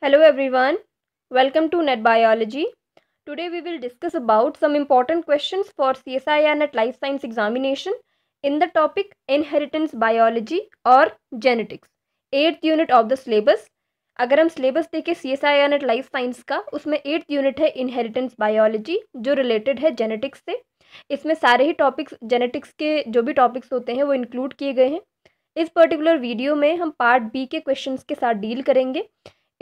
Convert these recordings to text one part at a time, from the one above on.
Hello everyone, welcome to Net Biology. Today we will discuss about some important questions for CSIR Net Life Science examination in the topic Inheritance Biology or Genetics, 8th unit of the syllabus. अगर हम syllabus देखें C S I R NET life science का उसमें eighth unit है inheritance biology जो related है genetics से इसमें सारे ही टॉपिक्स जेनेटिक्स के जो भी टॉपिक्स होते हैं वो इंक्लूड किए गए हैं इस पर्टिकुलर वीडियो में हम पार्ट बी के क्वेश्चंस के साथ डील करेंगे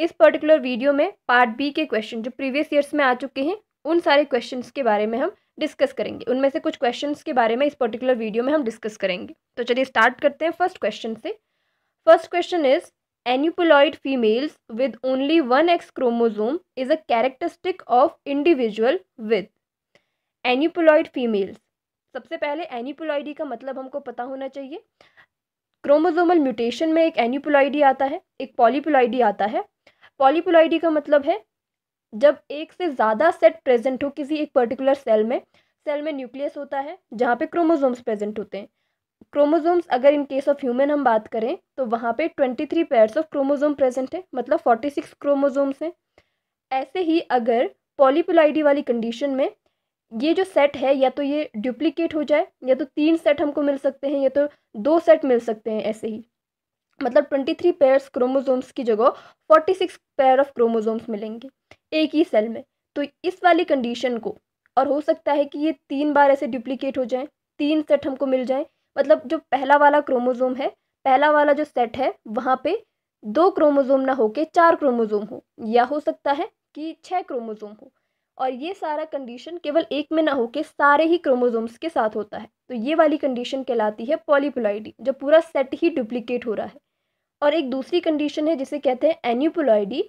इस पर्टिकुलर वीडियो में पार्ट बी के क्वेश्चन जो प्रीवियस ईयर्स में आ चुके हैं उन सारे क्वेश्चन के बारे में हम डिस्कस करेंगे उनमें से कुछ क्वेश्चन के बारे में इस पर्टिकुलर वीडियो में हम डिस्कस करेंगे तो चलिए स्टार्ट करते हैं फर्स्ट क्वेश्चन से first question is aneuploid females with only one X chromosome is a characteristic of individual with aneuploid females सबसे पहले एन्यूपोलॉइडी का मतलब हमको पता होना चाहिए क्रोमोजोमल म्यूटेशन में एक एन्यूपोलॉइडी आता है एक पॉलीपोलॉइडी आता है पॉलीप्लॉइडी का मतलब है जब एक से ज़्यादा सेट प्रेजेंट हो किसी एक पर्टिकुलर सेल में सेल में न्यूक्लियस होता है जहाँ पे क्रोमोसोम्स प्रेजेंट होते हैं क्रोमोसोम्स अगर इन केस ऑफ ह्यूमन हम बात करें तो वहाँ पे twenty three pairs of chromosome present है मतलब फोर्टी सिक्स क्रोमोजोम्स हैं ऐसे ही अगर पॉलीपुलाइडी वाली कंडीशन में ये जो सेट है या तो ये डुप्लीकेट हो जाए या तो तीन सेट हमको मिल सकते हैं या तो दो सेट मिल सकते हैं ऐसे ही मतलब ट्वेंटी थ्री पेयर्स क्रोमोजोम्स की जगह forty six pair of chromosomes मिलेंगे एक ही सेल में तो इस वाली कंडीशन को और हो सकता है कि ये तीन बार ऐसे डुप्लीकेट हो जाएं तीन सेट हमको मिल जाएं मतलब जो पहला वाला क्रोमोजोम है पहला वाला जो सेट है वहाँ पे दो क्रोमोजोम ना होके चार क्रोमोजोम हो या हो सकता है कि छः क्रोमोजोम हो और ये सारा कंडीशन केवल एक में ना होके सारे ही क्रोमोजोम्स के साथ होता है तो ये वाली कंडीशन कहलाती है पॉलीप्लॉइडी जब पूरा सेट ही डुप्लीकेट हो रहा है और एक दूसरी कंडीशन है जिसे कहते हैं एन्यूपोलॉयडी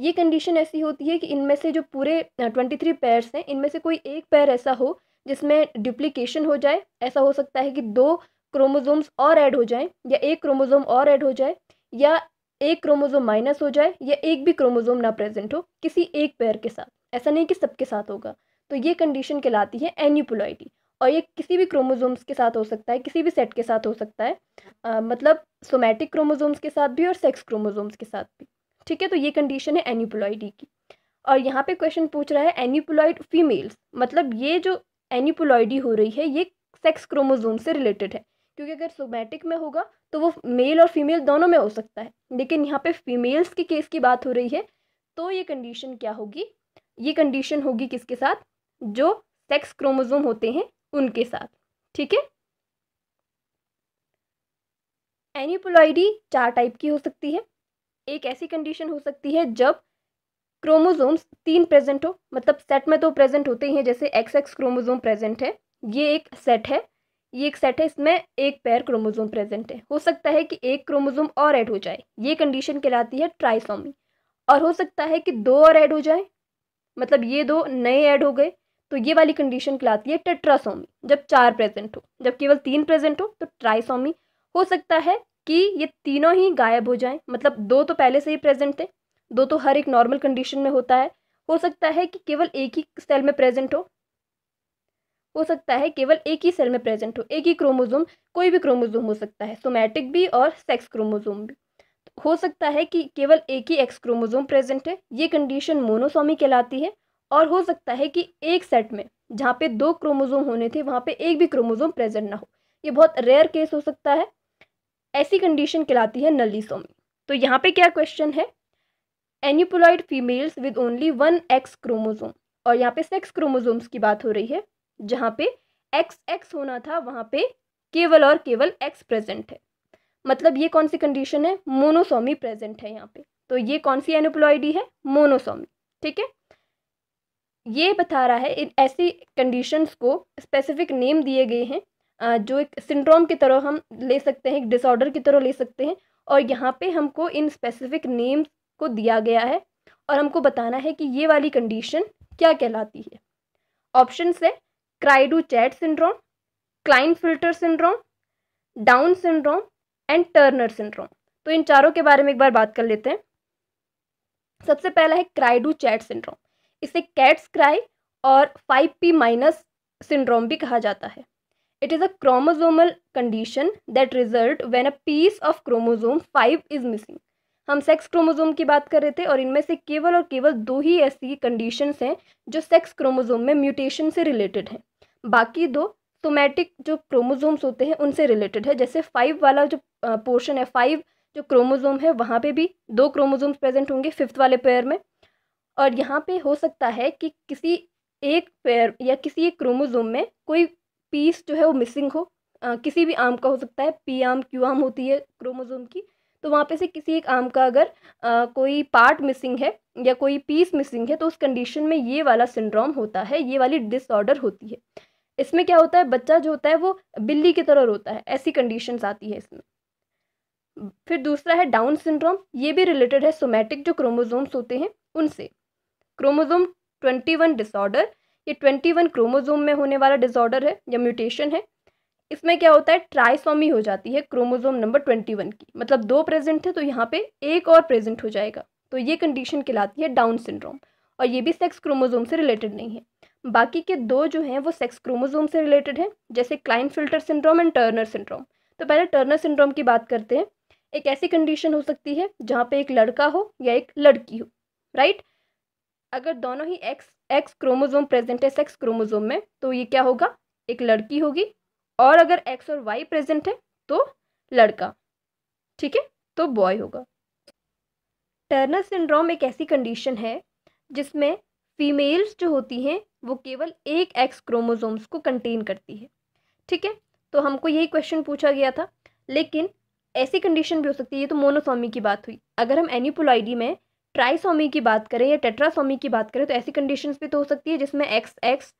ये कंडीशन ऐसी होती है कि इनमें से जो पूरे ट्वेंटी थ्री पैर्स हैं इनमें से कोई एक पैर ऐसा हो जिसमें डुप्लीकेशन हो जाए ऐसा हो सकता है कि दो क्रोमोजोम्स और ऐड हो जाएं या एक क्रोमोजोम और ऐड हो जाए या एक क्रोमोजोम माइनस हो जाए या एक भी क्रोमोजोम ना प्रेजेंट हो किसी एक पैर के साथ ऐसा नहीं कि सबके साथ होगा तो ये कंडीशन कहलाती है एन्यूपोलॉयडी और ये किसी भी क्रोमोजोम्स के साथ हो सकता है किसी भी सेट के साथ हो सकता है आ, मतलब सोमैटिक क्रोमोजोम्स के साथ भी और सेक्स क्रोमोजोम्स के साथ भी ठीक है तो ये कंडीशन है एन्यूपोलॉइडी की और यहाँ पे क्वेश्चन पूछ रहा है एन्यूपोलॉइड फीमेल्स मतलब ये जो एन्यूपोलॉइडी हो रही है ये सेक्स क्रोमोजोम से रिलेटेड है क्योंकि अगर सोमैटिक में होगा तो वो मेल और फीमेल दोनों में हो सकता है लेकिन यहाँ पे फीमेल्स के केस की बात हो रही है तो ये कंडीशन क्या होगी ये कंडीशन होगी किसके साथ जो सेक्स क्रोमोजोम होते हैं उनके साथ ठीक है एनिपोलॉइडी चार टाइप की हो सकती है एक ऐसी कंडीशन हो सकती है जब क्रोमोजोम्स तीन प्रेजेंट हो मतलब सेट में तो प्रेजेंट होते ही हैं जैसे एक्स एक्स क्रोमोजोम प्रेजेंट है ये एक सेट है ये एक सेट है इसमें एक पैर क्रोमोजोम प्रेजेंट है हो सकता है कि एक क्रोमोजोम और ऐड हो जाए ये कंडीशन कहलाती है ट्राइसोमी और हो सकता है कि दो और ऐड हो जाए मतलब ये दो नए ऐड हो गए तो ये वाली कंडीशन कहलाती है टेट्रासोमी जब चार प्रेजेंट हो जब केवल तीन प्रेजेंट हो तो ट्राइसोमी हो सकता है कि ये तीनों ही गायब हो जाएं मतलब दो तो पहले से ही प्रेजेंट थे दो तो हर एक नॉर्मल कंडीशन में होता है हो सकता है कि केवल एक ही सेल में प्रेजेंट हो हो सकता है केवल एक ही सेल में प्रेजेंट हो एक ही क्रोमोजोम कोई भी क्रोमोजोम हो सकता है सोमैटिक भी और सेक्स क्रोमोजोम भी हो सकता है कि केवल एक ही एक्स क्रोमोजोम प्रेजेंट है ये कंडीशन मोनोसोमी कहलाती है और हो सकता है कि एक सेट में जहाँ पे दो क्रोमोज़ोम होने थे वहाँ पे एक भी क्रोमोज़ोम प्रेजेंट ना हो ये बहुत रेयर केस हो सकता है ऐसी कंडीशन कहलाती है नलीसोमी तो यहाँ पे क्या क्वेश्चन है aneuploid females with only one X chromosome और यहाँ पे सेक्स क्रोमोज़ोम्स की बात हो रही है जहाँ पे एक्स एक्स होना था वहाँ पे केवल और केवल एक्स प्रेजेंट है मतलब ये कौन सी कंडीशन है मोनोसोमी प्रेजेंट है यहाँ पे तो ये कौन सी एनोप्लॉयडी है मोनोसोमी ठीक है ये बता रहा है इन ऐसी कंडीशंस को स्पेसिफिक नेम दिए गए हैं जो एक सिंड्रोम की तरह हम ले सकते हैं एक डिसऑर्डर की तरह ले सकते हैं और यहाँ पे हमको इन स्पेसिफिक नेम्स को दिया गया है और हमको बताना है कि ये वाली कंडीशन क्या कहलाती है ऑप्शन है cri du chat syndrome Klinefelter syndrome Down syndrome and Turner syndrome तो इन चारों के बारे में एक बार बात कर लेते हैं सबसे पहला है क्राइडू चैट सिंड्रोम इसे कैट्स क्राई और फाइव पी माइनस सिंड्रोम भी कहा जाता है it is a chromosomal condition that result when a piece of chromosome five is missing हम सेक्स क्रोमोजोम की बात कर रहे थे और इनमें से केवल और केवल दो ही ऐसी कंडीशंस हैं जो सेक्स क्रोमोजोम में म्यूटेशन से रिलेटेड हैं बाकी दो सोमैटिक जो क्रोमोजोम्स होते हैं उनसे रिलेटेड है जैसे फाइव वाला जो पोर्शन है फाइव जो क्रोमोजोम है वहाँ पे भी दो क्रोमोजोम्स प्रेजेंट होंगे फिफ्थ वाले पेयर में और यहाँ पे हो सकता है कि किसी एक पैर या किसी एक क्रोमोजोम में कोई पीस जो है वो मिसिंग हो आ, किसी भी आम का हो सकता है पी आम क्यू आम होती है क्रोमोजोम की तो वहाँ पे से किसी एक आम का अगर आ, कोई पार्ट मिसिंग है या कोई पीस मिसिंग है तो उस कंडीशन में ये वाला सिंड्रोम होता है ये वाली डिसऑर्डर होती है इसमें क्या होता है बच्चा जो होता है वो बिल्ली की तरह रोता है ऐसी कंडीशन आती है इसमें फिर दूसरा है डाउन सिंड्रोम ये भी रिलेटेड है सोमैटिक जो क्रोमोजोम्स होते हैं उनसे क्रोमोजोम 21 डिसऑर्डर ये 21 क्रोमोजोम में होने वाला डिसऑर्डर है या म्यूटेशन है इसमें क्या होता है ट्राइसोमी हो जाती है क्रोमोजोम नंबर 21 की मतलब दो प्रेजेंट है तो यहाँ पे एक और प्रेजेंट हो जाएगा तो ये कंडीशन कहलाती है डाउन सिंड्रोम और ये भी सेक्स क्रोमोजोम से रिलेटेड नहीं है बाकी के दो जो हैं वो सेक्स क्रोमोजोम से रिलेटेड हैं जैसे Klinefelter syndrome and Turner syndrome तो पहले टर्नर सिंड्रोम की बात करते हैं एक ऐसी कंडीशन हो सकती है जहाँ पे एक लड़का हो या एक लड़की हो राइट अगर दोनों ही एक्स एक्स क्रोमोजोम प्रेजेंट है सेक्स क्रोमोजोम में तो ये क्या होगा एक लड़की होगी और अगर एक्स और वाई प्रेजेंट है तो लड़का ठीक है तो बॉय होगा टर्नर सिंड्रोम एक ऐसी कंडीशन है जिसमें फीमेल्स जो होती हैं वो केवल एक एक्स क्रोमोजोम्स को कंटेन करती है ठीक है तो हमको यही क्वेश्चन पूछा गया था लेकिन ऐसी कंडीशन भी हो सकती है ये तो मोनोसोमी की बात हुई अगर हम एनीपोलाइडी में ट्राइसोमी की बात करें या टेट्रासोमी की बात करें तो ऐसी कंडीशंस भी तो हो सकती है जिसमें एक्स एक्स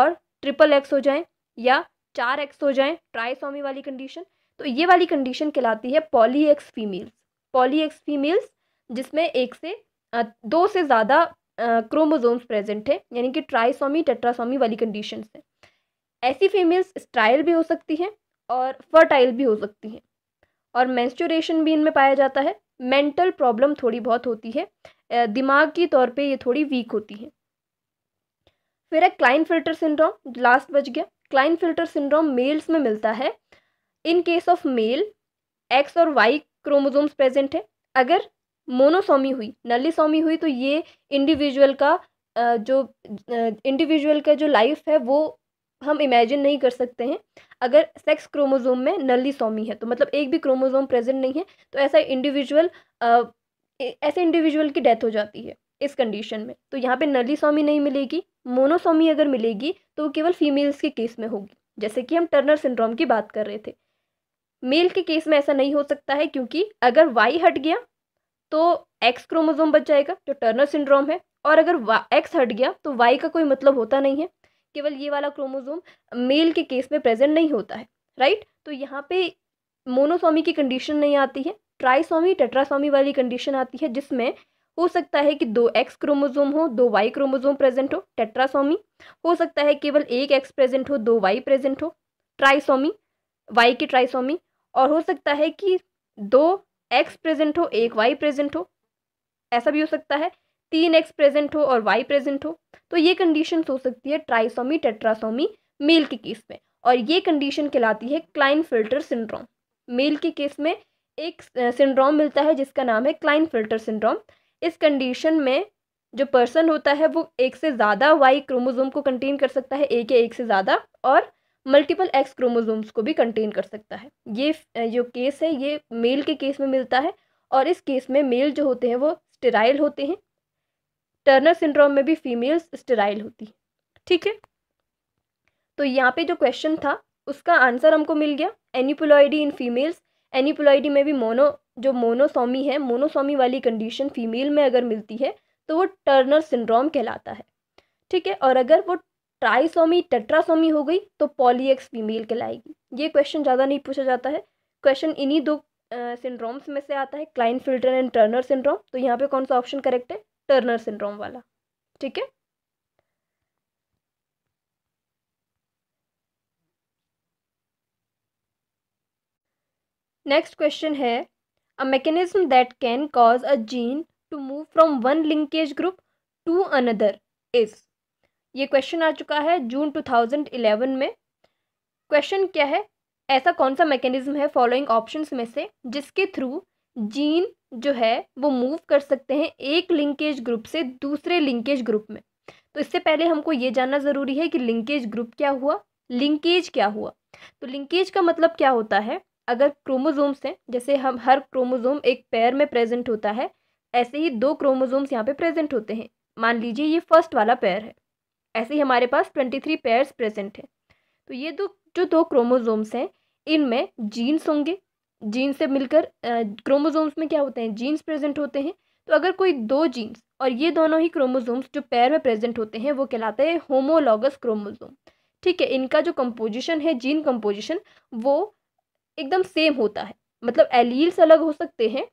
और ट्रिपल एक्स हो जाएं या चार एक्स हो जाएं ट्राइसोमी वाली कंडीशन तो ये वाली कंडीशन कहलाती है poly X females poly X females जिसमें एक से दो से ज़्यादा क्रोमोजोम्स प्रेजेंट है यानी कि ट्राइसोमी टेट्रासोमी वाली कंडीशन है ऐसी फीमेल्स स्ट्राइल भी हो सकती हैं और फर्टाइल भी हो सकती हैं और मैंस्चोरेशन भी इनमें पाया जाता है मेंटल प्रॉब्लम थोड़ी बहुत होती है दिमाग के तौर पे ये थोड़ी वीक होती है फिर है क्लाइन फिल्टर सिंड्रोम लास्ट बच गया क्लाइन फिल्टर सिंड्रोम मेल्स में मिलता है in case of male X और वाई क्रोमोजोम्स प्रेजेंट है अगर मोनोसोमी हुई नलीसोमी हुई तो ये इंडिविजुअल का जो इंडिविजुअल का जो लाइफ है वो हम इमेजिन नहीं कर सकते हैं अगर सेक्स क्रोमोजोम में नली सोमी है तो मतलब एक भी क्रोमोजोम प्रेजेंट नहीं है तो ऐसा इंडिविजुअल ऐसे इंडिविजुअल की डेथ हो जाती है इस कंडीशन में तो यहाँ पे नली सोमी नहीं मिलेगी मोनोसोमी अगर मिलेगी तो वो केवल फीमेल्स के केस में होगी जैसे कि हम टर्नर सिंड्रोम की बात कर रहे थे मेल के केस में ऐसा नहीं हो सकता है क्योंकि अगर वाई हट गया तो एक्स क्रोमोजोम बच जाएगा जो टर्नर सिंड्रोम है और अगर एक्स हट गया तो वाई का कोई मतलब होता नहीं है केवल ये वाला क्रोमोजोम मेल के केस में प्रेजेंट नहीं होता है राइट तो यहाँ पे मोनोसोमी की कंडीशन नहीं आती है ट्राइसोमी टेट्रासोमी वाली कंडीशन आती है जिसमें हो सकता है कि दो एक्स क्रोमोजोम हो दो वाई क्रोमोजोम प्रेजेंट हो टेट्रासोमी हो सकता है केवल एक एक्स प्रेजेंट हो दो वाई प्रेजेंट हो ट्राईसोमी वाई की ट्राइसोमी और हो सकता है कि दो एक्स प्रेजेंट हो एक वाई प्रेजेंट हो ऐसा भी हो सकता है तीन एक्स प्रेजेंट हो और वाई प्रेजेंट हो तो ये कंडीशन हो सकती है ट्राइसोमी टेट्रासोमी मेल के केस में और ये कंडीशन कहलाती है क्लाइन फिल्टर सिंड्रोम मेल के केस में एक सिंड्रोम मिलता है जिसका नाम है क्लाइन फिल्टर सिंड्रोम इस कंडीशन में जो पर्सन होता है वो एक से ज़्यादा वाई क्रोमोजोम को कंटेन कर सकता है एक या एक से ज़्यादा और मल्टीपल एक्स क्रोमोजोम्स को भी कंटेन कर सकता है ये जो केस है ये मेल के केस में मिलता है और इस केस में मेल जो होते हैं वो स्टेराइल होते हैं टर्नर सिंड्रोम में भी फीमेल्स स्टेराइल होती ठीक है तो यहाँ पे जो क्वेश्चन था उसका आंसर हमको मिल गया एनिपोलॉइडी इन फीमेल्स एनिपोलॉइडी में भी मोनो जो मोनोसोमी है मोनोसोमी वाली कंडीशन फीमेल में अगर मिलती है तो वो टर्नर सिंड्रोम कहलाता है ठीक है और अगर वो ट्राइसोमी टेट्रासोमी हो गई तो पॉलीएक्स फीमेल कहलाएगी ये क्वेश्चन ज़्यादा नहीं पूछा जाता है क्वेश्चन इन्हीं दो सिंड्रोम्स में से आता है Klinefelter and Turner syndrome तो यहाँ पे कौन सा ऑप्शन करेक्ट है टर्नर सिंड्रोम वाला ठीक है नेक्स्ट क्वेश्चन है a mechanism that can cause a gene to move from one linkage group to another is ये क्वेश्चन आ चुका है जून 2011 में क्वेश्चन क्या है ऐसा कौन सा मैकेनिज्म है फॉलोइंग ऑप्शंस में से जिसके थ्रू जीन जो है वो मूव कर सकते हैं एक लिंकेज ग्रुप से दूसरे लिंकेज ग्रुप में तो इससे पहले हमको ये जानना ज़रूरी है कि लिंकेज ग्रुप क्या हुआ लिंकेज क्या हुआ तो लिंकेज का मतलब क्या होता है अगर क्रोमोजोम्स हैं जैसे हम हर क्रोमोजोम एक पैर में प्रेजेंट होता है ऐसे ही दो क्रोमोजोम्स यहाँ पे प्रेजेंट होते हैं मान लीजिए ये फर्स्ट वाला पैर है ऐसे ही हमारे पास ट्वेंटी थ्री पेयर्स प्रेजेंट हैं तो ये दो जो दो क्रोमोजोम्स हैं इनमें जीन्स होंगे जीन्स से मिलकर क्रोमोजोम्स में क्या होते हैं जीन्स प्रेजेंट होते हैं तो अगर कोई दो जीन्स और ये दोनों ही क्रोमोजोम्स जो पैर में प्रेजेंट होते हैं वो कहलाते हैं होमोलॉगस क्रोमोजोम ठीक है इनका जो कंपोजिशन है जीन कंपोजिशन वो एकदम सेम होता है मतलब एलील्स अलग हो सकते हैं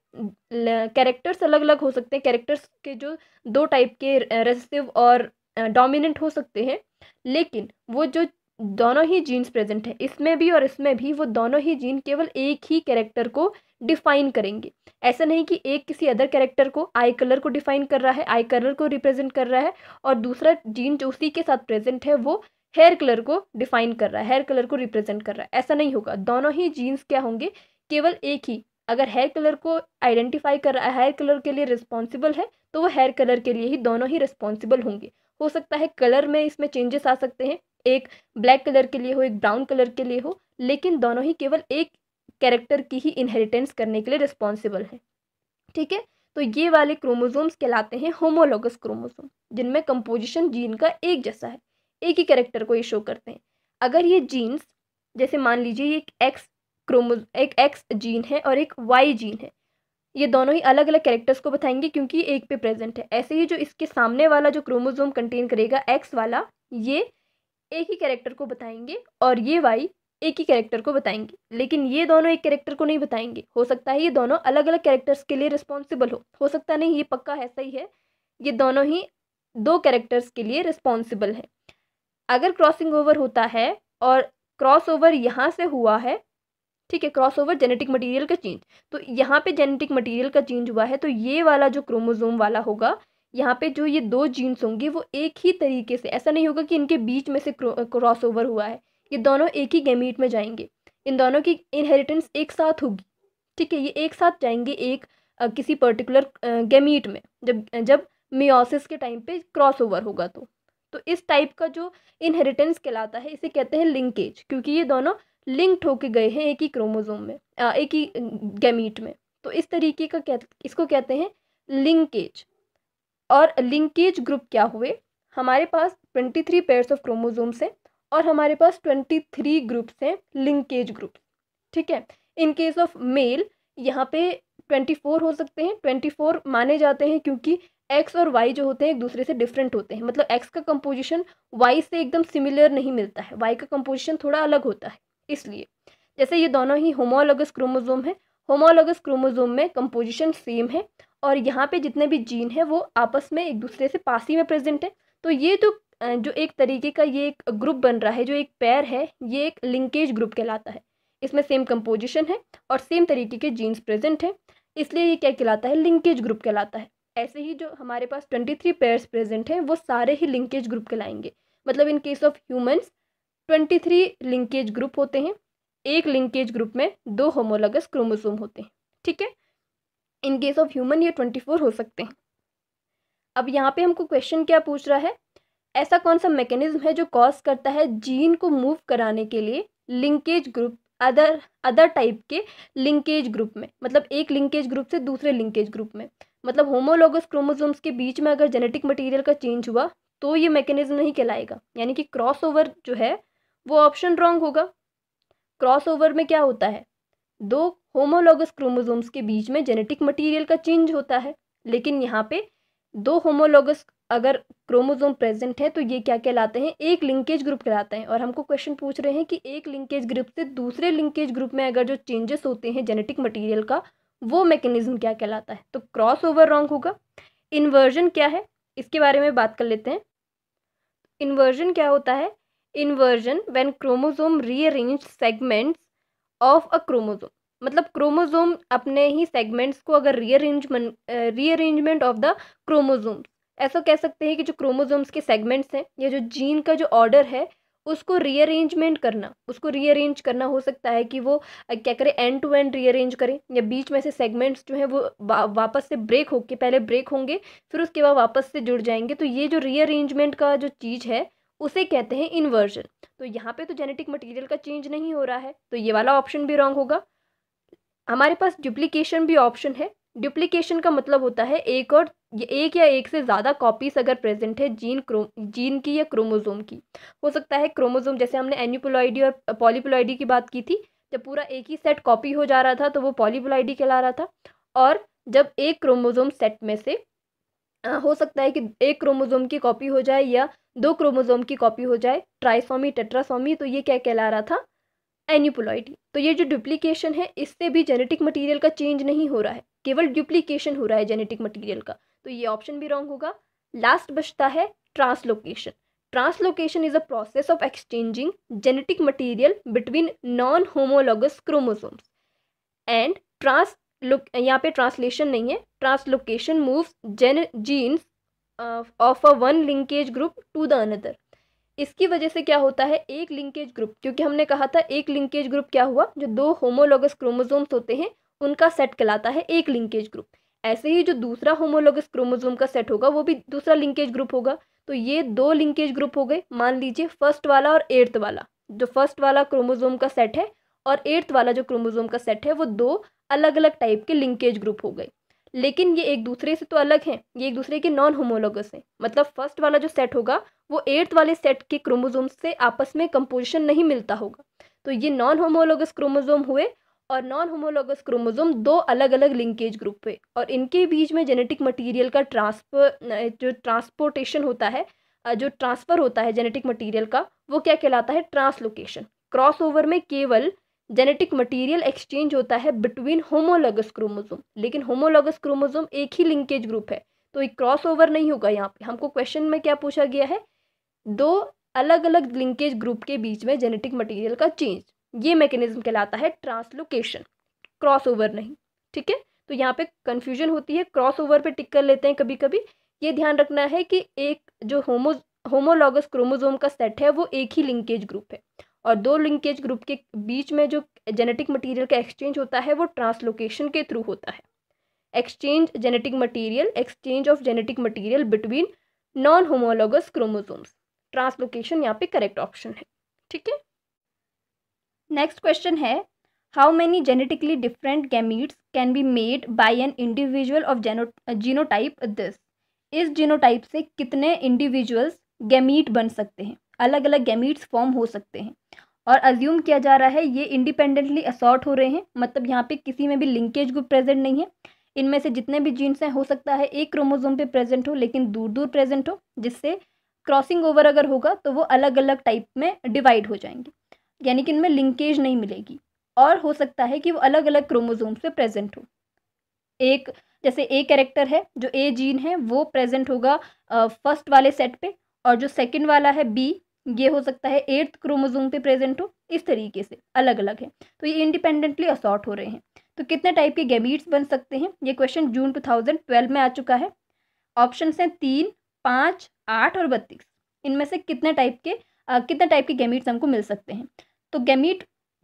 कैरेक्टर्स अलग अलग हो सकते हैं कैरेक्टर्स के जो दो टाइप के रेसिव और डोमिनेंट हो सकते हैं लेकिन वो जो दोनों ही जीन्स प्रेजेंट है इसमें भी और इसमें भी वो दोनों ही जीन केवल एक ही कैरेक्टर को डिफाइन करेंगे ऐसा नहीं कि एक किसी अदर कैरेक्टर को आई कलर को डिफाइन कर रहा है आई कलर को रिप्रेजेंट कर रहा है और दूसरा जीन जो उसी के साथ प्रेजेंट है वो हेयर कलर को डिफाइन कर रहा है हेयर कलर को रिप्रेजेंट कर रहा है ऐसा नहीं होगा दोनों ही जीन्स क्या होंगे केवल एक ही अगर हेयर कलर को आइडेंटिफाई कर रहा है हेयर कलर के लिए रिस्पॉन्सिबल है तो वो हेयर कलर के लिए ही दोनों ही रिस्पॉन्सिबल होंगे हो सकता है कलर में इसमें चेंजेस आ सकते हैं एक ब्लैक कलर के लिए हो एक ब्राउन कलर के लिए हो लेकिन दोनों ही केवल एक कैरेक्टर की ही इनहेरिटेंस करने के लिए रिस्पॉन्सिबल है ठीक है तो ये वाले क्रोमोजोम्स कहलाते हैं होमोलोगस क्रोमोजोम जिनमें कंपोजिशन जीन का एक जैसा है एक ही कैरेक्टर को ये शो करते हैं अगर ये जीन्स जैसे मान लीजिए एक एक्स क्रोमो एक एक्स जीन है और एक वाई जीन है ये दोनों ही अलग अलग कैरेक्टर्स को बताएंगे क्योंकि एक पे प्रेजेंट है ऐसे ही जो इसके सामने वाला जो क्रोमोजोम कंटेन करेगा एक्स वाला ये एक ही कैरेक्टर को बताएंगे और ये वाई एक ही कैरेक्टर को बताएंगे लेकिन ये दोनों एक कैरेक्टर को नहीं बताएंगे हो सकता है ये दोनों अलग अलग कैरेक्टर्स के लिए रिस्पॉन्सिबल हो हो सकता नहीं ये पक्का है सही है ये दोनों ही दो कैरेक्टर्स के लिए रिस्पॉन्सिबल है अगर क्रॉसिंग ओवर होता है और क्रॉस ओवर यहाँ से हुआ है ठीक है क्रॉस ओवर जेनेटिक मटीरियल का चेंज तो यहाँ पे जेनेटिक मटीरियल का चेंज हुआ है तो ये वाला जो क्रोमोजोम वाला होगा यहाँ पे जो ये दो जीन्स होंगे वो एक ही तरीके से ऐसा नहीं होगा कि इनके बीच में से क्रॉस ओवर हुआ है ये दोनों एक ही गेमीट में जाएंगे इन दोनों की इनहेरिटेंस एक साथ होगी ठीक है ये एक साथ जाएंगे एक आ, किसी पर्टिकुलर गेमीट में जब जब मियोसिस के टाइम पे क्रॉस ओवर होगा तो तो इस टाइप का जो इनहेरिटेंस कहलाता है इसे कहते हैं लिंकेज क्योंकि ये दोनों लिंक्ड होके गए हैं एक ही क्रोमोजोम में आ, एक ही गैमीट में तो इस तरीके का कह इसको कहते हैं लिंकेज और लिंकेज ग्रुप क्या हुए हमारे पास twenty three pairs of chromosomes हैं और हमारे पास ट्वेंटी थ्री ग्रुप्स हैं लिंकेज ग्रुप ठीक है इन केस ऑफ मेल यहाँ पे ट्वेंटी फोर हो सकते हैं ट्वेंटी फोर माने जाते हैं क्योंकि एक्स और वाई जो होते हैं एक दूसरे से डिफरेंट होते हैं मतलब एक्स का कंपोजिशन वाई से एकदम सिमिलर नहीं मिलता है वाई का कंपोजिशन थोड़ा अलग होता है इसलिए जैसे ये दोनों ही होमोलोगस क्रोमोजोम है होमोलोगस क्रोमोजोम में कंपोजिशन सेम है और यहाँ पे जितने भी जीन हैं वो आपस में एक दूसरे से पास ही में प्रेजेंट है तो ये तो जो एक तरीके का ये एक ग्रुप बन रहा है जो एक पैर है ये एक लिंकेज ग्रुप कहलाता है इसमें सेम कंपोजिशन है और सेम तरीके के जीन्स प्रेजेंट हैं इसलिए ये क्या कहलाता है लिंकेज ग्रुप कहलाता है ऐसे ही जो हमारे पास ट्वेंटी थ्री पेयर्स प्रेजेंट हैं वो सारे ही लिंकेज ग्रुप कहलाएंगे मतलब in case of humans twenty three linkage group होते हैं एक लिंकेज ग्रुप में दो होमोलोगस क्रोमोसोम होते हैं ठीक है इन केस ऑफ ह्यूमन ये ट्वेंटी फोर हो सकते हैं अब यहाँ पे हमको क्वेश्चन क्या पूछ रहा है ऐसा कौन सा मैकेनिज्म है जो कॉज करता है जीन को मूव कराने के लिए linkage group other other type के लिंकेज ग्रुप में मतलब एक लिंकेज ग्रुप से दूसरे लिंकेज ग्रुप में मतलब होमोलोगस क्रोमोजोम्स के बीच में अगर जेनेटिक मटेरियल का चेंज हुआ तो ये मैकेनिज्म नहीं कहलाएगा यानी कि क्रॉसओवर जो है वो ऑप्शन रॉन्ग होगा क्रॉसओवर में क्या होता है दो होमोलोगस क्रोमोजोम्स के बीच में जेनेटिक मटेरियल का चेंज होता है लेकिन यहाँ पे दो होमोलोगस अगर क्रोमोजोम प्रेजेंट है तो ये क्या कहलाते हैं एक लिंकेज ग्रुप कहलाते हैं और हमको क्वेश्चन पूछ रहे हैं कि एक लिंकेज ग्रुप से दूसरे लिंकेज ग्रुप में अगर जो चेंजेस होते हैं जेनेटिक मटेरियल का वो मैकेनिज्म क्या कहलाता है तो क्रॉस ओवर रॉन्ग होगा इन्वर्जन क्या है इसके बारे में बात कर लेते हैं इन्वर्जन क्या होता है inversion when chromosome rearrange segments of a chromosome मतलब क्रोमोजोम अपने ही सेगमेंट्स को अगर rearrangement rearrangement of the chromosome ऐसा कह सकते हैं कि जो क्रोमोजोम्स के सेगमेंट्स हैं या जो जीन का जो ऑर्डर है उसको रीअरेंजमेंट करना उसको रीअरेंज करना हो सकता है कि वो क्या करें एंड टू एंड रीअरेंज करें या बीच में से सेगमेंट्स जो हैं वो वा, वापस से ब्रेक होके पहले ब्रेक होंगे फिर उसके बाद वापस से जुड़ जाएंगे तो ये जो रीअरेंजमेंट का जो चीज़ है उसे कहते हैं इन्वर्जन तो यहाँ पे तो जेनेटिक मटेरियल का चेंज नहीं हो रहा है तो ये वाला ऑप्शन भी रॉन्ग होगा हमारे पास डुप्लीकेशन भी ऑप्शन है डुप्लीकेशन का मतलब होता है एक और एक या एक से ज़्यादा कॉपीज अगर प्रेजेंट है जीन क्रो जीन की या क्रोमोजोम की हो सकता है क्रोमोजोम जैसे हमने एन्यूपोलॉइडी और पॉलीपोलॉइडी की बात की थी जब पूरा एक ही सेट कॉपी हो जा रहा था तो वो पॉलीपोलॉइडी कहला रहा था और जब एक क्रोमोजोम सेट में से हो सकता है कि एक क्रोमोजोम की कॉपी हो जाए या दो क्रोमोजोम की कॉपी हो जाए ट्राइसोमी टेट्रासोमी तो ये क्या कहला रहा था एनिपोलॉइडी तो ये जो डुप्लीकेशन है इससे भी जेनेटिक मटीरियल का चेंज नहीं हो रहा है केवल डुप्लीकेशन हो रहा है जेनेटिक मटीरियल का तो ये ऑप्शन भी रॉन्ग होगा लास्ट बचता है translocation translocation is a process of exchanging genetic material between non homologous chromosomes and trans यहाँ पे ट्रांसलेशन नहीं है translocation moves gene genes of a one linkage group to the another इसकी वजह से क्या होता है एक लिंकेज ग्रुप क्योंकि हमने कहा था एक लिंकेज ग्रुप क्या हुआ जो दो होमोलोगस क्रोमोजोम्स होते हैं उनका सेट कहलाता है एक लिंकेज ग्रुप ऐसे ही जो दूसरा होमोलोगस क्रोमोजोम का सेट होगा वो भी दूसरा लिंकेज ग्रुप होगा तो ये दो लिंकेज ग्रुप हो गए मान लीजिए फर्स्ट वाला और एट्थ वाला जो फर्स्ट वाला क्रोमोजोम का सेट है और एट्थ वाला जो क्रोमोजोम का सेट है वो दो अलग अलग टाइप के लिंकेज ग्रुप हो गए लेकिन ये एक दूसरे से तो अलग हैं ये एक दूसरे के नॉन होमोलोगस हैं मतलब फर्स्ट वाला जो सेट होगा वो एट्थ वाले सेट के क्रोमोजोम्स से आपस में कंपोजिशन नहीं मिलता होगा तो ये नॉन होमोलोगस क्रोमोजोम हुए और नॉन होमोलोगस क्रोमोजोम दो अलग अलग लिंकेज ग्रुप हुए और इनके बीच में जेनेटिक मटीरियल का ट्रांसफर जो ट्रांसपोर्टेशन होता है जो ट्रांसफ़र होता है जेनेटिक मटीरियल का वो क्या कहलाता है ट्रांसलोकेशन क्रॉसओवर में केवल जेनेटिक मटेरियल एक्सचेंज होता है बिटवीन होमोलॉगस क्रोमोजोम लेकिन होमोलॉगस क्रोमोजोम एक ही लिंकेज ग्रुप है तो एक क्रॉस ओवर नहीं होगा यहाँ पे हमको क्वेश्चन में क्या पूछा गया है दो अलग अलग लिंकेज ग्रुप के बीच में जेनेटिक मटेरियल का चेंज ये मैकेनिज्म कहलाता है ट्रांसलोकेशन क्रॉस ओवर नहीं ठीक है तो यहाँ पे कन्फ्यूजन होती है क्रॉस ओवर पे टिक कर लेते हैं कभी कभी ये ध्यान रखना है कि एक जो होमो होमोलॉगस क्रोमोजोम का सेट है वो एक ही लिंकेज ग्रुप है और दो लिंकेज ग्रुप के बीच में जो जेनेटिक मटेरियल का एक्सचेंज होता है वो ट्रांसलोकेशन के थ्रू होता है exchange genetic material exchange of genetic material between non homologous chromosomes translocation यहाँ पे करेक्ट ऑप्शन है ठीक है नेक्स्ट क्वेश्चन है how many genetically different gametes can be made by an individual of genotype this इस genotype से कितने individuals gamete बन सकते हैं अलग अलग गैमीट्स फॉर्म हो सकते हैं और अज्यूम किया जा रहा है ये इंडिपेंडेंटली असॉर्ट हो रहे हैं मतलब यहाँ पे किसी में भी लिंकेज ग्रुप प्रेजेंट नहीं है इनमें से जितने भी जीन्स हैं हो सकता है एक क्रोमोजोम पे प्रेजेंट हो लेकिन दूर दूर प्रेजेंट हो जिससे क्रॉसिंग ओवर अगर होगा तो वो अलग अलग टाइप में डिवाइड हो जाएंगे यानी कि इनमें लिंकेज नहीं मिलेगी और हो सकता है कि वो अलग अलग क्रोमोजोम्स पे प्रेजेंट हो एक जैसे ए कैरेक्टर है जो ए जीन है वो प्रेजेंट होगा फर्स्ट वाले सेट पे और जो सेकंड वाला है बी ये हो सकता है एट्थ क्रोमोजोम पे प्रेजेंट हो इस तरीके से अलग अलग है तो ये इंडिपेंडेंटली असॉर्ट हो रहे हैं तो कितने टाइप के गैमीट्स बन सकते हैं ये क्वेश्चन जून 2012 में आ चुका है ऑप्शन हैं तीन पाँच आठ और बत्तीस इनमें से कितने टाइप के आ, कितने टाइप के गैमीट्स हमको मिल सकते हैं तो गैमीट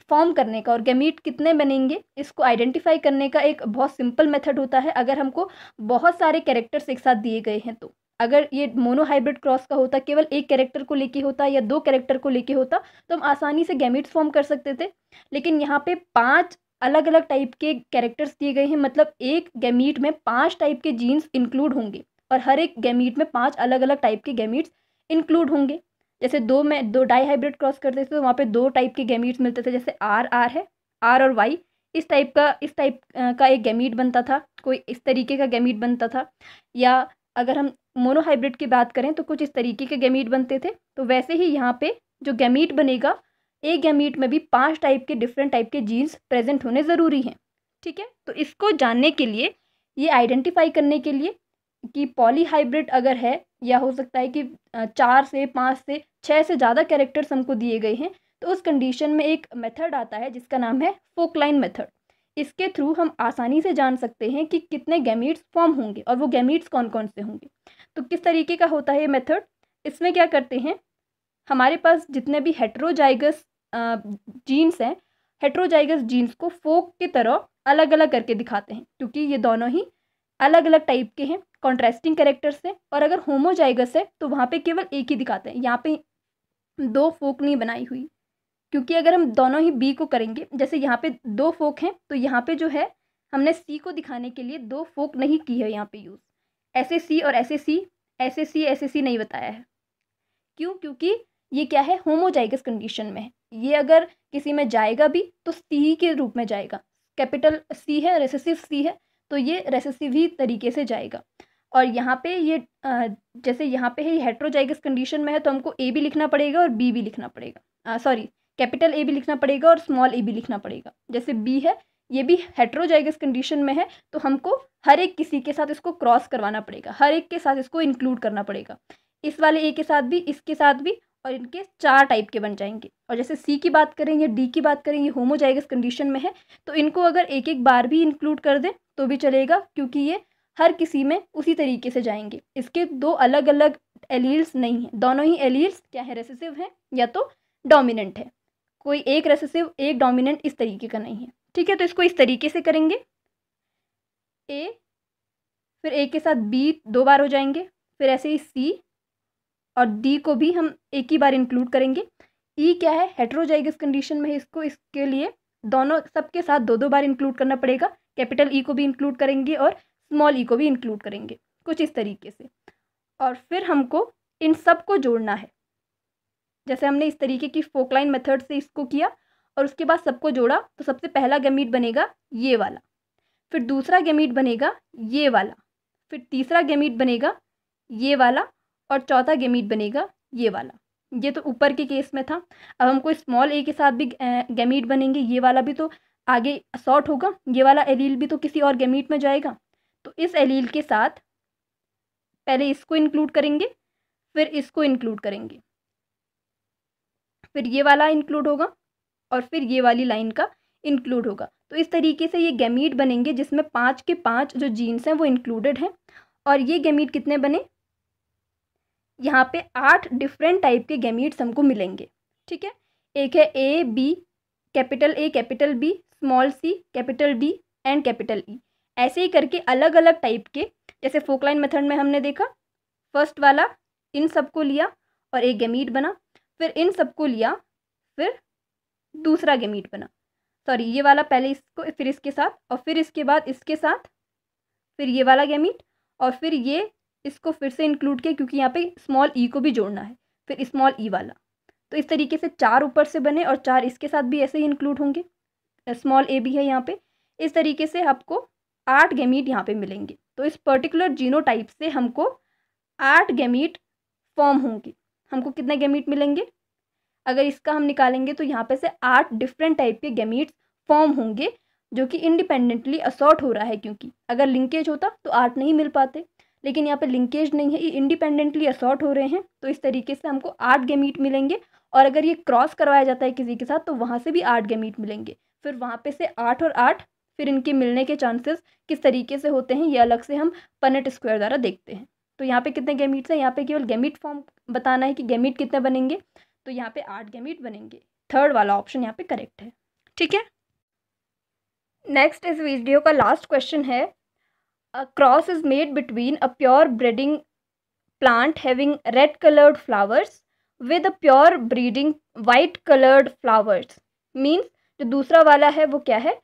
फॉर्म करने का और गैमीट कितने बनेंगे इसको आइडेंटिफाई करने का एक बहुत सिंपल मेथड होता है अगर हमको बहुत सारे कैरेक्टर्स एक साथ दिए गए हैं तो अगर ये मोनोहाइब्रिड क्रॉस का होता केवल एक कैरेक्टर को लेके होता या दो कैरेक्टर को लेके होता तो हम आसानी से गैमिट्स फॉर्म कर सकते थे लेकिन यहाँ पे पांच अलग अलग टाइप के कैरेक्टर्स दिए गए हैं मतलब एक गैमीट में पांच टाइप के जीन्स इंक्लूड होंगे और हर एक गैमीट में पांच अलग अलग टाइप के गैमीट्स इंक्लूड होंगे जैसे दो में दो डाई हाइब्रिड क्रॉस करते थे तो वहाँ पर दो टाइप के गैमीट्स मिलते थे जैसे आर आर है आर और वाई इस टाइप का इस टाइप का एक गैमीट बनता था कोई इस तरीके का गैमीट बनता था या अगर हम मोनोहाइब्रिड की बात करें तो कुछ इस तरीके के गैमीट बनते थे तो वैसे ही यहाँ पे जो गैमीट बनेगा एक गैमीट में भी पांच टाइप के डिफरेंट टाइप के जीन्स प्रेजेंट होने ज़रूरी हैं ठीक है तो इसको जानने के लिए ये आइडेंटिफाई करने के लिए कि पॉलीहाइब्रिड अगर है या हो सकता है कि चार से पाँच से छः से ज़्यादा कैरेक्टर्स हमको दिए गए हैं तो उस कंडीशन में एक मेथड आता है जिसका नाम है फोकलाइन मेथड इसके थ्रू हम आसानी से जान सकते हैं कि कितने गैमीट्स फॉर्म होंगे और वो गैमीट्स कौन कौन से होंगे तो किस तरीके का होता है ये मेथड इसमें क्या करते हैं हमारे पास जितने भी हेट्रोजाइगस जीन्स हैं हेट्रोजाइगस जीन्स को फोक की तरह अलग अलग करके दिखाते हैं क्योंकि ये दोनों ही अलग अलग टाइप के हैं कॉन्ट्रास्टिंग करेक्टर्स हैं और अगर होमोजाइगस है तो वहाँ पे केवल एक ही दिखाते हैं यहाँ पे दो फोक नहीं बनाई हुई क्योंकि अगर हम दोनों ही बी को करेंगे जैसे यहाँ पे दो फोक हैं तो यहाँ पे जो है हमने सी को दिखाने के लिए दो फोक नहीं की है यहाँ पे यूज़ एस एस सी और S S C S S C S S C नहीं बताया है क्यों क्योंकि ये क्या है होमोजाइगस कंडीशन में है ये अगर किसी में जाएगा भी तो सी के रूप में जाएगा कैपिटल सी है रेसेसिव सी है तो ये रेसेसिव ही तरीके से जाएगा और यहाँ पे ये जैसे यहाँ पे है ये हेट्रोजाइगस कंडीशन में है तो हमको ए भी लिखना पड़ेगा और बी भी लिखना पड़ेगा सॉरी कैपिटल ए भी लिखना पड़ेगा और स्मॉल ए भी लिखना पड़ेगा जैसे बी है ये भी हेट्रोजाइगस कंडीशन में है तो हमको हर एक किसी के साथ इसको क्रॉस करवाना पड़ेगा हर एक के साथ इसको इंक्लूड करना पड़ेगा इस वाले ए के साथ भी इसके साथ भी और इनके चार टाइप के बन जाएंगे और जैसे सी की बात करें या डी की बात करें ये होमोजाइगस कंडीशन में है तो इनको अगर एक एक बार भी इंक्लूड कर दें तो भी चलेगा क्योंकि ये हर किसी में उसी तरीके से जाएंगे इसके दो अलग अलग एलील्स नहीं हैं दोनों ही एलील्स क्या है रेसेसिव हैं या तो डोमिनेंट है कोई एक रेसेसिव एक डोमिनेंट इस तरीके का नहीं है ठीक है तो इसको इस तरीके से करेंगे ए फिर ए के साथ बी दो बार हो जाएंगे फिर ऐसे ही सी और डी को भी हम एक ही बार इंक्लूड करेंगे ई e क्या है हेट्रोजाइगस कंडीशन में इसको इसके लिए दोनों सबके साथ दो दो बार इंक्लूड करना पड़ेगा कैपिटल ई e को भी इंक्लूड करेंगे और स्मॉल ई e को भी इंक्लूड करेंगे कुछ इस तरीके से और फिर हमको इन सब को जोड़ना है जैसे हमने इस तरीके की फोकलाइन मेथड से इसको किया और उसके बाद सबको जोड़ा तो सबसे पहला गेमीट बनेगा ये वाला फिर दूसरा गेमीट बनेगा ये वाला फिर तीसरा गेमीट बनेगा ये वाला और चौथा गेमीट बनेगा ये वाला ये तो ऊपर के केस में था अब हमको स्मॉल ए के साथ भी गेमीट बनेंगे ये वाला भी तो आगे सॉर्ट होगा ये वाला एलील भी तो किसी और गेमीट में जाएगा तो इस एलील के साथ पहले इसको इंक्लूड करेंगे फिर इसको इंक्लूड करेंगे फिर ये वाला इंक्लूड होगा और फिर ये वाली लाइन का इंक्लूड होगा तो इस तरीके से ये गैमीट बनेंगे जिसमें पाँच के पाँच जो जीन्स हैं वो इंक्लूडेड हैं और ये गैमीट कितने बने यहाँ पे आठ डिफरेंट टाइप के गैमीट्स हमको मिलेंगे ठीक है एक है A B capital A capital B small C capital D and capital E ऐसे ही करके अलग अलग टाइप के जैसे फोकलाइन मेथड में हमने देखा फर्स्ट वाला इन सबको लिया और एक गैमीट बना फिर इन सबको लिया फिर दूसरा गेमीट बना सॉरी ये वाला पहले इसको फिर इसके साथ और फिर इसके बाद इसके साथ फिर ये वाला गेमीट और फिर ये इसको फिर से इंक्लूड किया क्योंकि यहाँ पे स्मॉल ई e को भी जोड़ना है फिर स्मॉल ई e वाला तो इस तरीके से चार ऊपर से बने और चार इसके साथ भी ऐसे ही इंक्लूड होंगे स्मॉल ए भी है यहाँ पे इस तरीके से आपको आठ गेमीट यहाँ पे मिलेंगे तो इस पर्टिकुलर जीनो टाइप से हमको आठ गेमीट फॉर्म होंगे हमको कितने गेमीट मिलेंगे अगर इसका हम निकालेंगे तो यहाँ पे से आठ डिफरेंट टाइप के गेमीट्स फॉर्म होंगे जो कि इंडिपेंडेंटली असॉर्ट हो रहा है क्योंकि अगर लिंकेज होता तो आठ नहीं मिल पाते लेकिन यहाँ पे लिंकेज नहीं है ये इंडिपेंडेंटली असॉर्ट हो रहे हैं तो इस तरीके से हमको आठ गेमीट मिलेंगे और अगर ये क्रॉस करवाया जाता है किसी के साथ तो वहाँ से भी आठ गेमीट मिलेंगे फिर वहाँ पे से आठ और आठ फिर इनके मिलने के चांसेस किस तरीके से होते हैं ये अलग से हम पनेट स्क्वायर द्वारा देखते हैं तो यहाँ पे कितने गेमीट्स हैं यहाँ पे केवल गेमीट फॉर्म बताना है कि गेमीट कितने बनेंगे तो यहाँ पे आठ गैमिट बनेंगे थर्ड वाला ऑप्शन यहाँ पे करेक्ट है ठीक है नेक्स्ट इस वीडियो का लास्ट क्वेश्चन है a cross is made between a pure breeding plant having red coloured flowers with a pure breeding white coloured flowers means जो दूसरा वाला है वो क्या है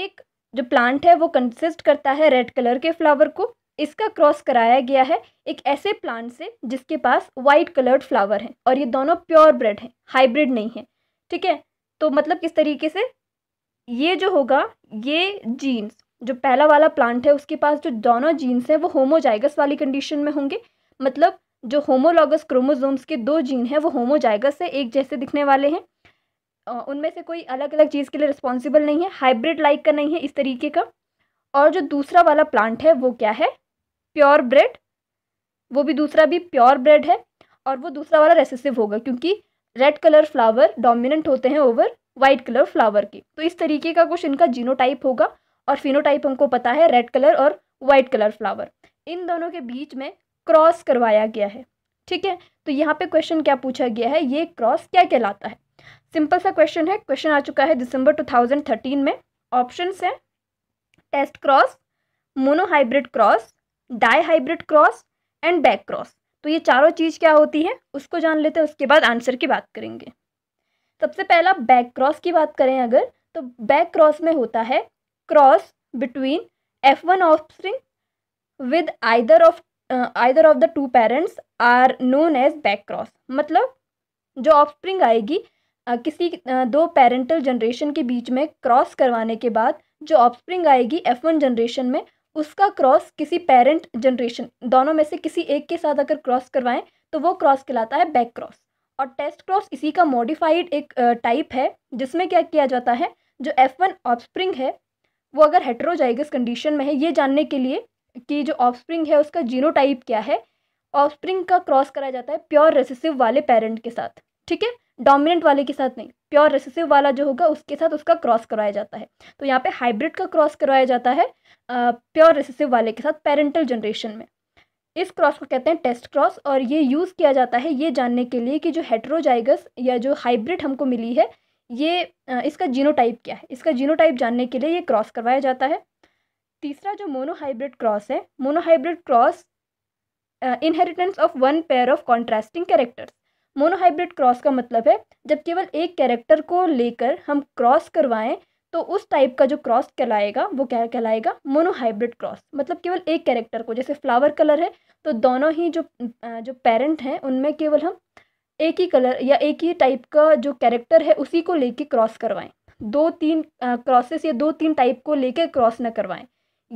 एक जो प्लांट है वो कंसिस्ट करता है रेड कलर के फ्लावर को इसका क्रॉस कराया गया है एक ऐसे प्लांट से जिसके पास वाइट कलर्ड फ्लावर हैं और ये दोनों प्योर ब्रेड हैं हाइब्रिड नहीं है ठीक है तो मतलब किस तरीके से ये जो होगा ये जीन्स जो पहला वाला प्लांट है उसके पास जो दोनों जीन्स हैं वो होमोजाइगस वाली कंडीशन में होंगे मतलब जो होमोलॉगस क्रोमोजोम्स के दो जीन हैं वो होमोजाइगस है एक जैसे दिखने वाले हैं उनमें से कोई अलग अलग चीज़ के लिए रिस्पॉन्सिबल नहीं है हाइब्रिड लाइक का नहीं है इस तरीके का और जो दूसरा वाला प्लांट है वो क्या है प्योर ब्रेड वो भी दूसरा भी प्योर ब्रेड है और वो दूसरा वाला रेसेसिव होगा क्योंकि रेड कलर फ्लावर डोमिनेंट होते हैं ओवर वाइट कलर फ्लावर के तो इस तरीके का कुछ इनका जीनोटाइप होगा और फिनोटाइप हमको पता है रेड कलर और वाइट कलर फ्लावर इन दोनों के बीच में क्रॉस करवाया गया है ठीक है तो यहाँ पे क्वेश्चन क्या पूछा गया है ये क्रॉस क्या कहलाता है सिंपल सा क्वेश्चन है क्वेश्चन आ चुका है दिसंबर 2013 में ऑप्शंस हैं test cross monohybrid cross dihybrid cross and back cross तो ये चारों चीज़ क्या होती है उसको जान लेते हैं उसके बाद आंसर की बात करेंगे सबसे पहला बैक क्रॉस की बात करें अगर तो बैक क्रॉस में होता है cross between F one offspring with either of either of the two parents are known as back cross मतलब जो स्प्रिंग आएगी uh, किसी uh, दो पेरेंटल जनरेशन के बीच में क्रॉस करवाने के बाद जो ऑफस्प्रिंग आएगी एफ वन जनरेशन में उसका क्रॉस किसी पेरेंट जनरेशन दोनों में से किसी एक के साथ अगर क्रॉस करवाएं तो वो क्रॉस कहलाता है बैक क्रॉस और टेस्ट क्रॉस इसी का मॉडिफाइड एक टाइप है जिसमें क्या किया जाता है जो एफ वन ऑफस्प्रिंग है वो अगर हेट्रोजाइगस कंडीशन में है ये जानने के लिए कि जो ऑफस्प्रिंग है उसका जीनो टाइप क्या है ऑफस्प्रिंग का क्रॉस कराया जाता है प्योर रेसेसिव वाले पेरेंट के साथ ठीक है डोमिनेंट वाले के साथ नहीं प्योर रेसिसिव वाला जो होगा उसके साथ उसका क्रॉस करवाया जाता है तो यहाँ पे हाइब्रिड का क्रॉस करवाया जाता है प्योर रेसिसिव वाले के साथ पेरेंटल जनरेशन में इस क्रॉस को कहते हैं टेस्ट क्रॉस और ये यूज़ किया जाता है ये जानने के लिए कि जो हेट्रोजाइगस या जो हाइब्रिड हमको मिली है ये इसका जीनोटाइप क्या है इसका जीनोटाइप जानने के लिए ये क्रॉस करवाया जाता है तीसरा जो मोनोहाइब्रिड क्रॉस है monohybrid cross inheritance of one pair of contrasting characters monohybrid cross का मतलब है जब केवल एक कैरेक्टर को लेकर हम क्रॉस करवाएं तो उस टाइप का जो क्रॉस कहलाएगा वो क्या कहलाएगा मोनोहाइब्रिड क्रॉस मतलब केवल एक कैरेक्टर को जैसे फ्लावर कलर है तो दोनों ही जो जो पेरेंट हैं उनमें केवल हम एक ही कलर या एक ही टाइप का जो कैरेक्टर है उसी को लेके क्रॉस करवाएं दो तीन क्रॉसेस या दो तीन टाइप को लेकर क्रॉस ना करवाएं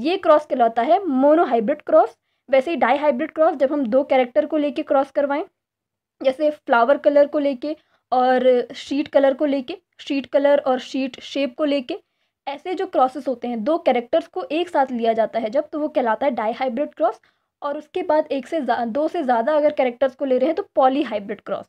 ये क्रॉस कहलाता है मोनोहाइब्रिड क्रॉस वैसे ही डाई हाइब्रिड क्रॉस जब हम दो कैरेक्टर को लेके क्रॉस करवाएं जैसे फ्लावर कलर को लेके और शीट कलर को लेके शीट कलर और शीट शेप को लेके ऐसे जो क्रॉसेस होते हैं दो कैरेक्टर्स को एक साथ लिया जाता है जब तो वो कहलाता है डाई हाइब्रिड क्रॉस और उसके बाद एक से दो से ज़्यादा अगर कैरेक्टर्स को ले रहे हैं तो पॉली हाइब्रिड क्रॉस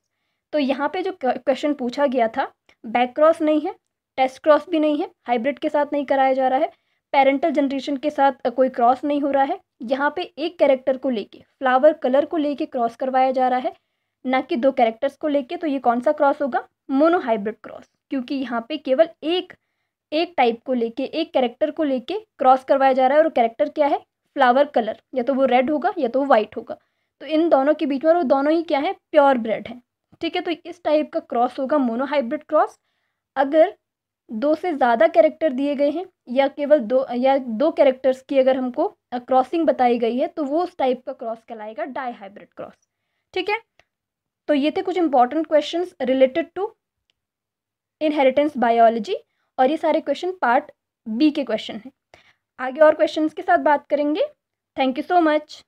तो यहाँ पे जो क्वेश्चन पूछा गया था बैक क्रॉस नहीं है टेस्ट क्रॉस भी नहीं है हाइब्रिड के साथ नहीं कराया जा रहा है पेरेंटल जनरेशन के साथ कोई क्रॉस नहीं हो रहा है यहाँ पे एक कैरेक्टर को लेके फ्लावर कलर को लेके क्रॉस करवाया जा रहा है ना कि दो कैरेक्टर्स को लेके तो ये कौन सा क्रॉस होगा मोनोहाइब्रिड क्रॉस क्योंकि यहाँ पे केवल एक एक टाइप को लेके एक कैरेक्टर को लेके क्रॉस करवाया जा रहा है और कैरेक्टर क्या है फ्लावर कलर या तो वो रेड होगा या तो वो वाइट होगा तो इन दोनों के बीच में वो दोनों ही क्या है प्योर ब्रेड है ठीक है तो इस टाइप का क्रॉस होगा मोनोहाइब्रिड क्रॉस अगर दो से ज़्यादा कैरेक्टर दिए गए हैं या केवल दो या दो कैरेक्टर्स की अगर हमको क्रॉसिंग बताई गई है तो वो उस टाइप का क्रॉस कहलाएगा डाई हाइब्रिड क्रॉस ठीक है तो ये थे कुछ important questions related to inheritance biology और ये सारे क्वेश्चन पार्ट बी के क्वेश्चन हैं आगे और क्वेश्चंस के साथ बात करेंगे थैंक यू सो मच